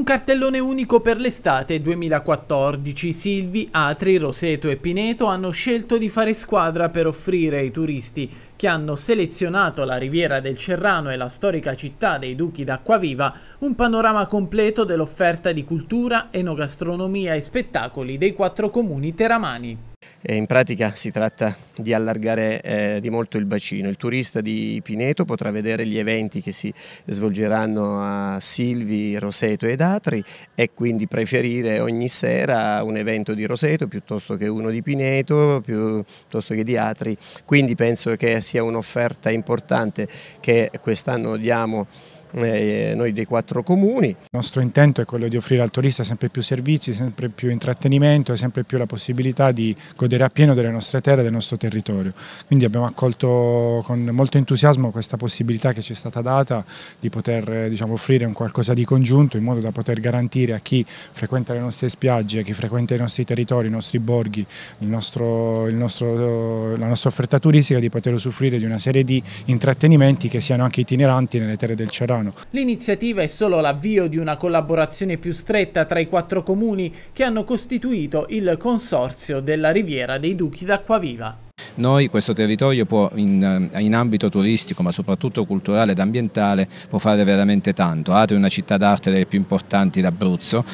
Un cartellone unico per l'estate 2014. Silvi, Atri, Roseto e Pineto hanno scelto di fare squadra per offrire ai turisti che hanno selezionato la riviera del Cerrano e la storica città dei Duchi d'Acquaviva un panorama completo dell'offerta di cultura, enogastronomia e spettacoli dei quattro comuni teramani. In pratica si tratta di allargare eh, di molto il bacino. Il turista di Pineto potrà vedere gli eventi che si svolgeranno a Silvi, Roseto ed Atri e quindi preferire ogni sera un evento di Roseto piuttosto che uno di Pineto, piuttosto che di Atri. Quindi penso che sia un'offerta importante che quest'anno diamo eh, noi dei quattro comuni. Il nostro intento è quello di offrire al turista sempre più servizi, sempre più intrattenimento e sempre più la possibilità di godere appieno delle nostre terre e del nostro territorio. Quindi abbiamo accolto con molto entusiasmo questa possibilità che ci è stata data di poter eh, diciamo, offrire un qualcosa di congiunto in modo da poter garantire a chi frequenta le nostre spiagge, a chi frequenta i nostri territori, i nostri borghi, il nostro, il nostro, la nostra offerta turistica di poter usufruire di una serie di intrattenimenti che siano anche itineranti nelle terre del Cerrano Crono. L'iniziativa è solo l'avvio di una collaborazione più stretta tra i quattro comuni che hanno costituito il consorzio della Riviera dei Duchi d'Acquaviva. Noi questo territorio può in, eh, in ambito turistico ma soprattutto culturale ed ambientale può fare veramente tanto. Atri è una città d'arte delle più importanti d'Abruzzo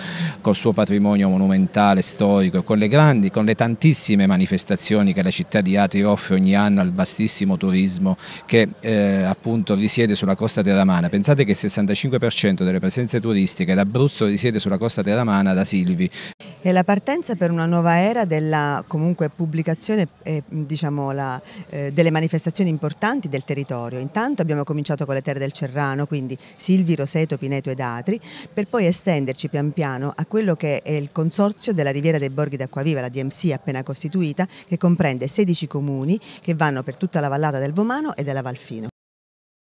col suo patrimonio monumentale, storico, con le grandi, con le tantissime manifestazioni che la città di Atri offre ogni anno al vastissimo turismo che eh, appunto risiede sulla costa teramana, Pensate che il 65% delle presenze turistiche d'Abruzzo risiede sulla costa teramana da Silvi è la partenza per una nuova era della comunque, pubblicazione eh, diciamo, la, eh, delle manifestazioni importanti del territorio. Intanto abbiamo cominciato con le terre del Cerrano, quindi Silvi, Roseto, Pineto ed Atri, per poi estenderci pian piano a quello che è il consorzio della Riviera dei Borghi d'Acquaviva, la DMC appena costituita, che comprende 16 comuni che vanno per tutta la vallata del Vomano e della Valfino.